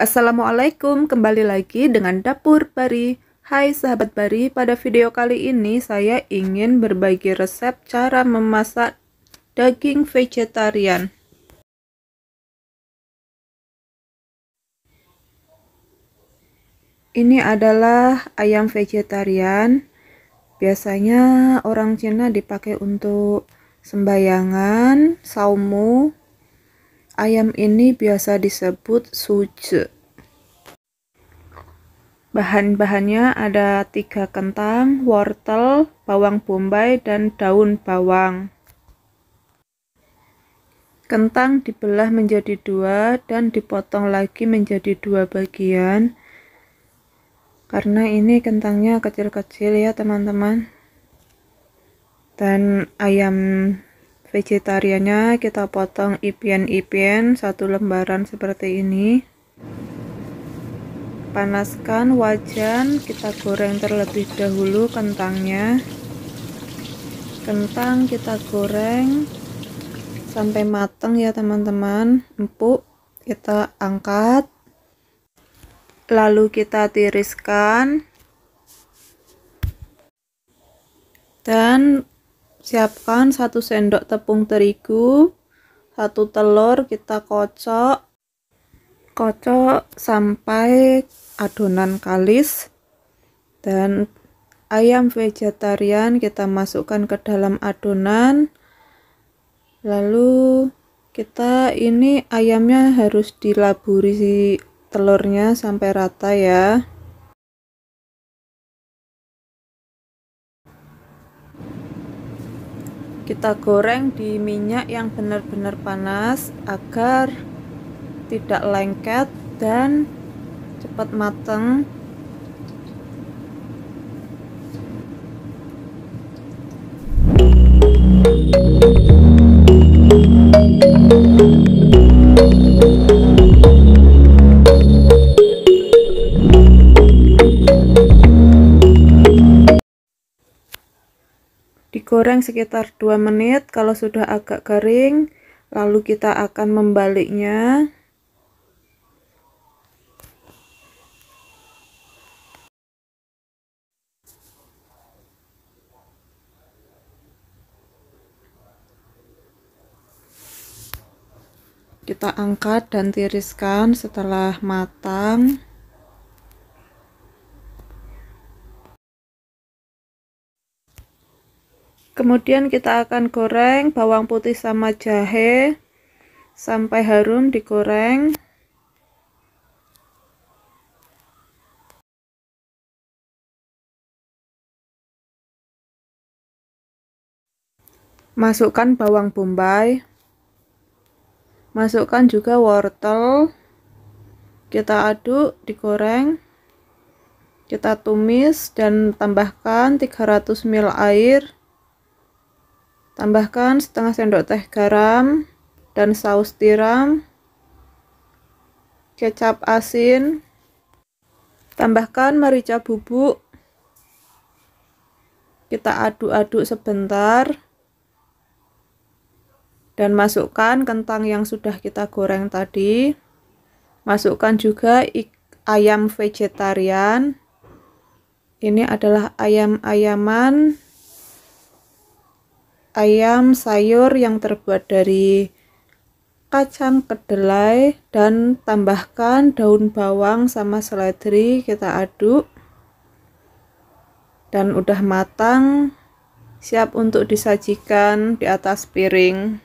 Assalamualaikum, kembali lagi dengan Dapur Bari. Hai sahabat Bari, pada video kali ini saya ingin berbagi resep cara memasak daging vegetarian. Ini adalah ayam vegetarian. Biasanya orang Cina dipakai untuk sembayangan, saumu, Ayam ini biasa disebut suje. Bahan-bahannya ada tiga kentang, wortel, bawang bombay, dan daun bawang. Kentang dibelah menjadi dua dan dipotong lagi menjadi dua bagian. Karena ini kentangnya kecil-kecil ya teman-teman. Dan ayam vegetariannya kita potong ipien-ipien satu lembaran seperti ini panaskan wajan kita goreng terlebih dahulu kentangnya kentang kita goreng sampai mateng ya teman-teman empuk kita angkat lalu kita tiriskan dan Siapkan satu sendok tepung terigu, satu telur kita kocok. Kocok sampai adonan kalis dan ayam vegetarian kita masukkan ke dalam adonan. Lalu kita ini ayamnya harus dilaburi telurnya sampai rata ya. kita goreng di minyak yang benar-benar panas agar tidak lengket dan cepat matang goreng sekitar 2 menit kalau sudah agak kering lalu kita akan membaliknya kita angkat dan tiriskan setelah matang kemudian kita akan goreng bawang putih sama jahe sampai harum digoreng masukkan bawang bombay masukkan juga wortel kita aduk digoreng kita tumis dan tambahkan 300 ml air Tambahkan setengah sendok teh garam dan saus tiram, kecap asin, tambahkan merica bubuk, kita aduk-aduk sebentar, dan masukkan kentang yang sudah kita goreng tadi. Masukkan juga ayam vegetarian. Ini adalah ayam-ayaman ayam sayur yang terbuat dari kacang kedelai dan tambahkan daun bawang sama seledri kita aduk dan udah matang siap untuk disajikan di atas piring